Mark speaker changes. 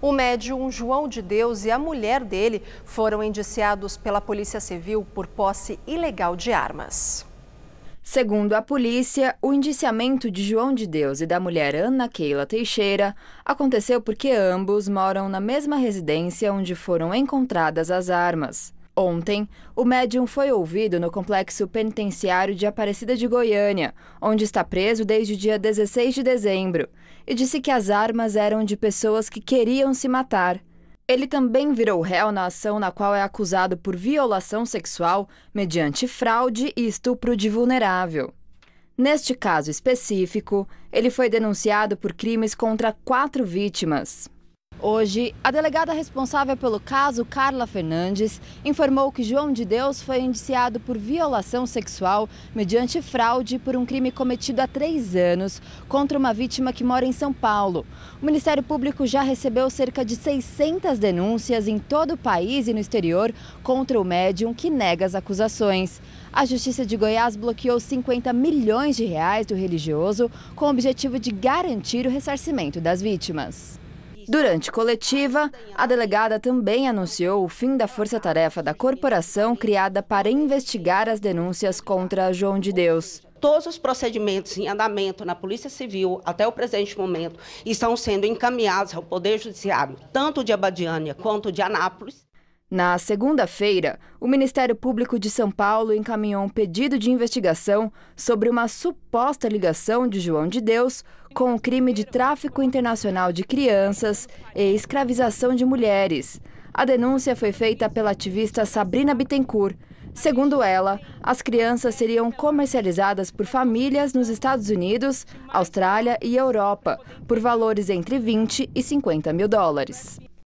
Speaker 1: O médium João de Deus e a mulher dele foram indiciados pela Polícia Civil por posse ilegal de armas. Segundo a polícia, o indiciamento de João de Deus e da mulher Ana Keila Teixeira aconteceu porque ambos moram na mesma residência onde foram encontradas as armas. Ontem, o médium foi ouvido no complexo penitenciário de Aparecida de Goiânia, onde está preso desde o dia 16 de dezembro, e disse que as armas eram de pessoas que queriam se matar. Ele também virou réu na ação na qual é acusado por violação sexual mediante fraude e estupro de vulnerável. Neste caso específico, ele foi denunciado por crimes contra quatro vítimas. Hoje, a delegada responsável pelo caso, Carla Fernandes, informou que João de Deus foi indiciado por violação sexual mediante fraude por um crime cometido há três anos contra uma vítima que mora em São Paulo. O Ministério Público já recebeu cerca de 600 denúncias em todo o país e no exterior contra o médium que nega as acusações. A Justiça de Goiás bloqueou 50 milhões de reais do religioso com o objetivo de garantir o ressarcimento das vítimas. Durante coletiva, a delegada também anunciou o fim da força-tarefa da corporação criada para investigar as denúncias contra João de Deus
Speaker 2: todos os procedimentos em andamento na Polícia Civil até o presente momento estão sendo encaminhados ao Poder Judiciário, tanto de Abadiânia quanto de Anápolis.
Speaker 1: Na segunda-feira, o Ministério Público de São Paulo encaminhou um pedido de investigação sobre uma suposta ligação de João de Deus com o crime de tráfico internacional de crianças e escravização de mulheres. A denúncia foi feita pela ativista Sabrina Bittencourt. Segundo ela, as crianças seriam comercializadas por famílias nos Estados Unidos, Austrália e Europa, por valores entre 20 e 50 mil dólares.